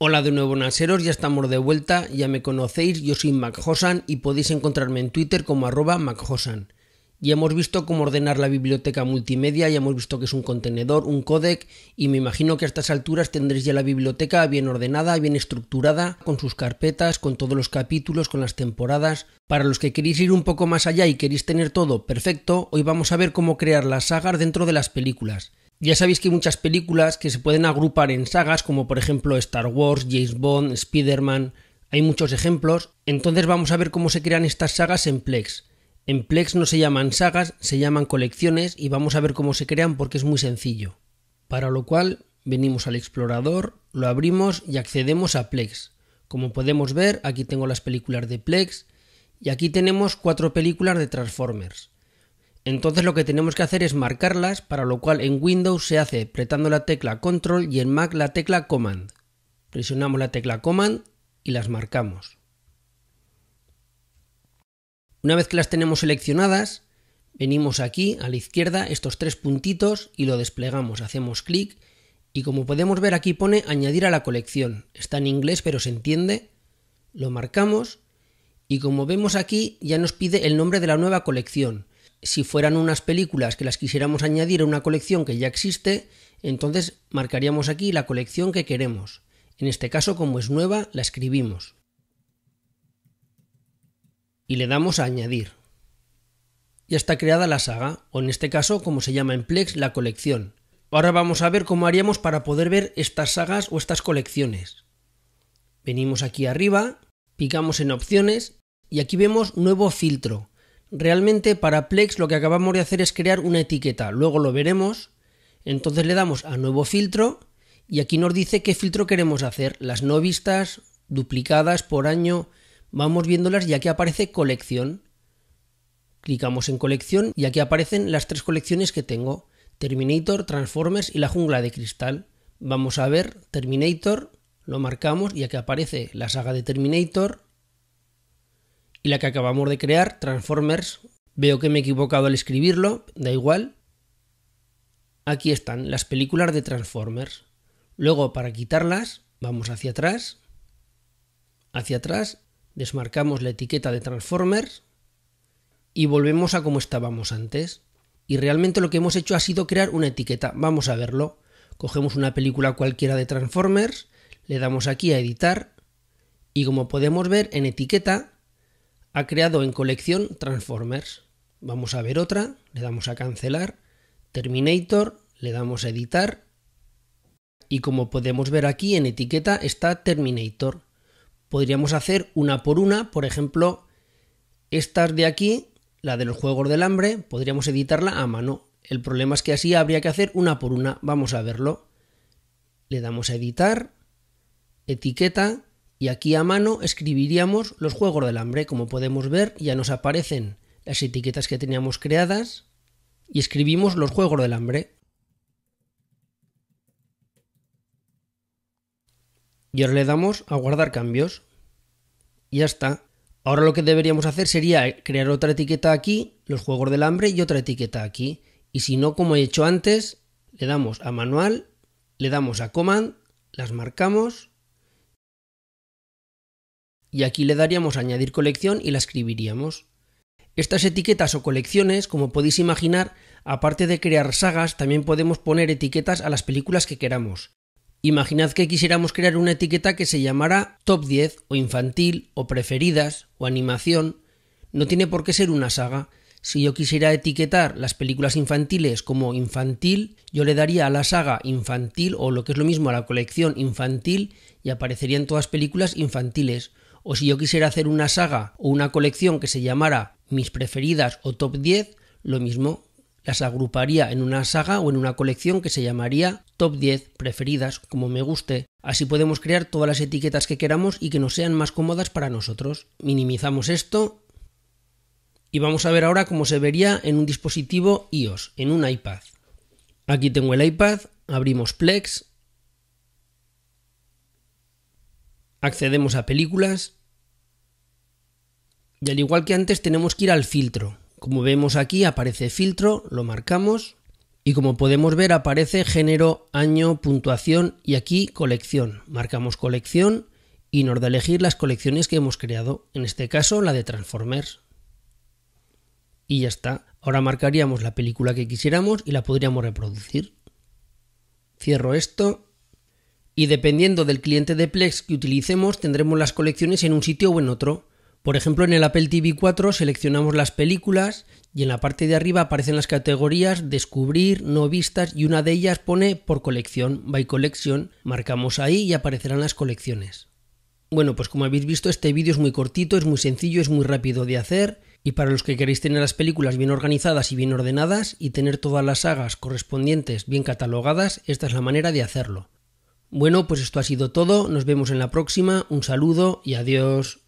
Hola de nuevo Naseros, ya estamos de vuelta, ya me conocéis, yo soy MacHosan y podéis encontrarme en Twitter como arroba MacHosan. Ya hemos visto cómo ordenar la biblioteca multimedia, ya hemos visto que es un contenedor, un codec y me imagino que a estas alturas tendréis ya la biblioteca bien ordenada, bien estructurada, con sus carpetas, con todos los capítulos, con las temporadas. Para los que queréis ir un poco más allá y queréis tener todo perfecto, hoy vamos a ver cómo crear las sagas dentro de las películas. Ya sabéis que hay muchas películas que se pueden agrupar en sagas, como por ejemplo Star Wars, James Bond, Spider-Man. Hay muchos ejemplos. Entonces vamos a ver cómo se crean estas sagas en Plex. En Plex no se llaman sagas, se llaman colecciones y vamos a ver cómo se crean porque es muy sencillo. Para lo cual venimos al explorador, lo abrimos y accedemos a Plex. Como podemos ver, aquí tengo las películas de Plex y aquí tenemos cuatro películas de Transformers. Entonces lo que tenemos que hacer es marcarlas, para lo cual en Windows se hace apretando la tecla Control y en Mac la tecla Command. Presionamos la tecla Command y las marcamos. Una vez que las tenemos seleccionadas, venimos aquí a la izquierda estos tres puntitos y lo desplegamos, hacemos clic y como podemos ver aquí pone añadir a la colección. Está en inglés pero se entiende. Lo marcamos y como vemos aquí ya nos pide el nombre de la nueva colección si fueran unas películas que las quisiéramos añadir a una colección que ya existe, entonces marcaríamos aquí la colección que queremos. En este caso, como es nueva, la escribimos. Y le damos a añadir. Ya está creada la saga, o en este caso, como se llama en Plex, la colección. Ahora vamos a ver cómo haríamos para poder ver estas sagas o estas colecciones. Venimos aquí arriba, picamos en opciones y aquí vemos nuevo filtro. Realmente para Plex lo que acabamos de hacer es crear una etiqueta, luego lo veremos. Entonces le damos a nuevo filtro y aquí nos dice qué filtro queremos hacer, las no vistas, duplicadas por año, vamos viéndolas ya que aparece colección. Clicamos en colección y aquí aparecen las tres colecciones que tengo, Terminator, Transformers y la jungla de cristal. Vamos a ver Terminator, lo marcamos y aquí aparece la saga de Terminator, y la que acabamos de crear, Transformers. Veo que me he equivocado al escribirlo, da igual. Aquí están las películas de Transformers. Luego, para quitarlas, vamos hacia atrás, hacia atrás, desmarcamos la etiqueta de Transformers y volvemos a como estábamos antes. Y realmente lo que hemos hecho ha sido crear una etiqueta. Vamos a verlo. Cogemos una película cualquiera de Transformers, le damos aquí a editar y como podemos ver en etiqueta ha creado en colección Transformers. Vamos a ver otra, le damos a cancelar, Terminator, le damos a editar y como podemos ver aquí en etiqueta está Terminator. Podríamos hacer una por una, por ejemplo, estas de aquí, la de los Juegos del Hambre, podríamos editarla a mano. El problema es que así habría que hacer una por una. Vamos a verlo. Le damos a editar, etiqueta, y aquí a mano escribiríamos los juegos del hambre. Como podemos ver, ya nos aparecen las etiquetas que teníamos creadas y escribimos los juegos del hambre. Y ahora le damos a guardar cambios. Y ya está. Ahora lo que deberíamos hacer sería crear otra etiqueta aquí, los juegos del hambre, y otra etiqueta aquí. Y si no, como he hecho antes, le damos a manual, le damos a command, las marcamos y aquí le daríamos añadir colección y la escribiríamos. Estas etiquetas o colecciones, como podéis imaginar, aparte de crear sagas, también podemos poner etiquetas a las películas que queramos. Imaginad que quisiéramos crear una etiqueta que se llamara Top 10 o Infantil o Preferidas o Animación. No tiene por qué ser una saga. Si yo quisiera etiquetar las películas infantiles como infantil, yo le daría a la saga infantil o lo que es lo mismo a la colección infantil y aparecerían todas películas infantiles o si yo quisiera hacer una saga o una colección que se llamara mis preferidas o top 10, lo mismo, las agruparía en una saga o en una colección que se llamaría top 10 preferidas, como me guste. Así podemos crear todas las etiquetas que queramos y que nos sean más cómodas para nosotros. Minimizamos esto y vamos a ver ahora cómo se vería en un dispositivo iOS, en un iPad. Aquí tengo el iPad, abrimos Plex, accedemos a películas y al igual que antes tenemos que ir al filtro. Como vemos aquí aparece filtro, lo marcamos y como podemos ver aparece género, año, puntuación y aquí colección. Marcamos colección y nos da elegir las colecciones que hemos creado, en este caso la de Transformers. Y ya está. Ahora marcaríamos la película que quisiéramos y la podríamos reproducir. Cierro esto y dependiendo del cliente de Plex que utilicemos tendremos las colecciones en un sitio o en otro. Por ejemplo, en el Apple TV 4 seleccionamos las películas y en la parte de arriba aparecen las categorías descubrir, no vistas y una de ellas pone por colección, by collection, marcamos ahí y aparecerán las colecciones. Bueno, pues como habéis visto este vídeo es muy cortito, es muy sencillo, es muy rápido de hacer y para los que queréis tener las películas bien organizadas y bien ordenadas y tener todas las sagas correspondientes bien catalogadas, esta es la manera de hacerlo. Bueno, pues esto ha sido todo, nos vemos en la próxima, un saludo y adiós.